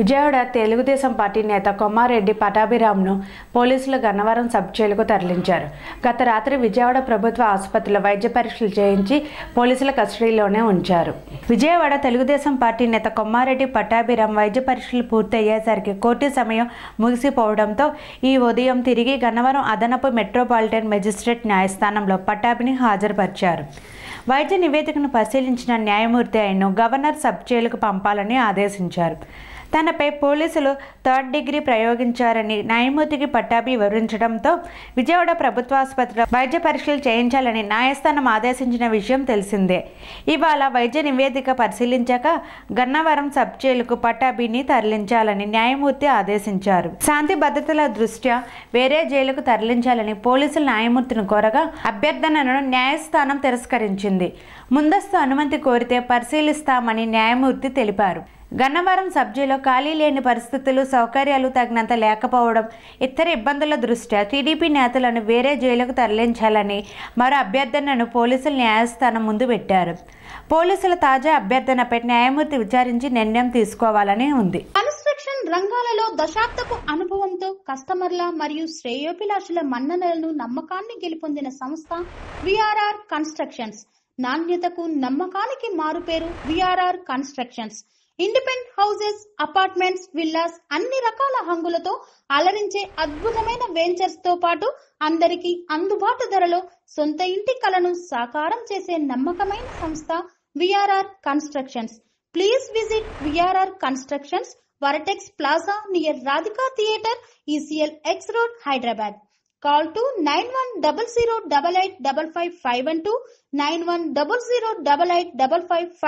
Vijayawada Telugu Desam party నేత కొమ్మారెడ్డి పటాభిరామ్ను పోలీసులు Gannavaram sub జైలుకు తరలించారు గత రాత్రి విజయవాడ ప్రభుత్వ ఆసుపత్రిలో వైద్య పరీక్షలు చేయించి పోలీసుల కస్టడీలోనే ఉంచారు విజయవాడ తెలుగుదేశం పార్టీ నేత కొమ్మారెడ్డి పటాభిరామ్ వైద్య పరీక్షలు పూర్తయ్యేసరికి కోర్టు సమయం ముగిసిపోవడంతో ఈ ఉదయం తిరిగి గన్నవరం అదనపు మెట్రోపాలిటన్ మెజిస్ట్రేట్ న్యాయస్థానంలో పటాభిని హాజరుపరిచారు వైద్య నివేదికను పరిశీలించిన న్యాయమూర్తి అయిన గవర్నర్ సబ్ జైలుకు పంపాలని ఆదేశించారు తనపై పోలీసులు థర్డ్ డిగ్రీ ప్రయోగించారని న్యాయమూర్తికి పట్టాభి వివరించడంతో విజయవాడ ప్రభుత్వాసుపత్రిలో వైద్య పరీక్షలు చేయించాలని న్యాయస్థానం ఆదేశించిన విషయం తెలిసిందే ఇవాళ వైద్య నివేదిక పరిశీలించాక గన్నవరం సబ్ జైలుకు పట్టాభిని తరలించాలని న్యాయమూర్తి ఆదేశించారు శాంతి భద్రతల దృష్ట్యా వేరే జైలుకు తరలించాలని పోలీసులు న్యాయమూర్తిని కోరగా అభ్యర్థనను న్యాయస్థానం తిరస్కరించింది ముందస్తు అనుమతి కోరితే పరిశీలిస్తామని న్యాయమూర్తి తెలిపారు గన్నవరం సబ్జీలో ఖాళీ లేని పరిస్థితులు సౌకర్యాలు తగినంత లేకపోవడం ఇతర ఇబ్బందుల దృష్ట్యా టీడీపీ నేతలను వేరే జైలుకు తరలించాలని మరో అభ్యర్థనను పోలీసులు న్యాయస్థానం ముందు పెట్టారు పోలీసుల తాజా అభ్యర్థనపై న్యాయమూర్తి విచారించి నిర్ణయం తీసుకోవాలని ఉంది కన్స్ట్రక్షన్ రంగాలలో దశాబ్దపు అనుభవంతో కస్టమర్ల మరియు శ్రేయోభిలాషుల మన్ననలను నమ్మకాన్ని గెలుపొందిన సంస్థ విఆర్ఆర్ కన్స్ట్రక్షన్స్ నాణ్యతకు నమ్మకానికి మారుపేరు VRR constructions independent houses apartments villas అన్ని రకాల హంగులతో అలరించే అద్భుతమైన వెంచర్స్ తో పాటు అందరికీ అందుబాటు ధరలో సొంత ఇంటి కలను సాకారం చేసే నమ్మకమైన సంస్థ VRR constructions please visit VRR constructions Vertex plaza near Radhika theatre ECIL X road Hyderabad call to nine one double zero double eight double five five one two nine one double zero double eight double five five